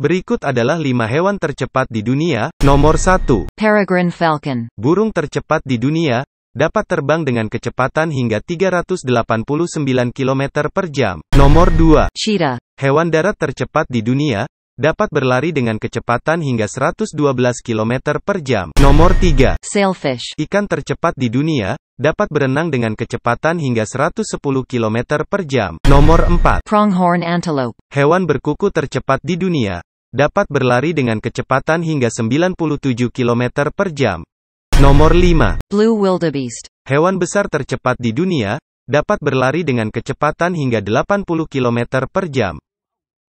Berikut adalah 5 hewan tercepat di dunia. Nomor 1. Peregrine falcon. Burung tercepat di dunia, dapat terbang dengan kecepatan hingga 389 km per jam. Nomor 2. Cheetah. Hewan darat tercepat di dunia, dapat berlari dengan kecepatan hingga 112 km per jam. Nomor 3. Sailfish. Ikan tercepat di dunia, dapat berenang dengan kecepatan hingga 110 km per jam. Nomor 4. Pronghorn antelope. Hewan berkuku tercepat di dunia, dapat berlari dengan kecepatan hingga 97 km per jam. Nomor 5. Blue Wildebeest. Hewan besar tercepat di dunia, dapat berlari dengan kecepatan hingga 80 km per jam.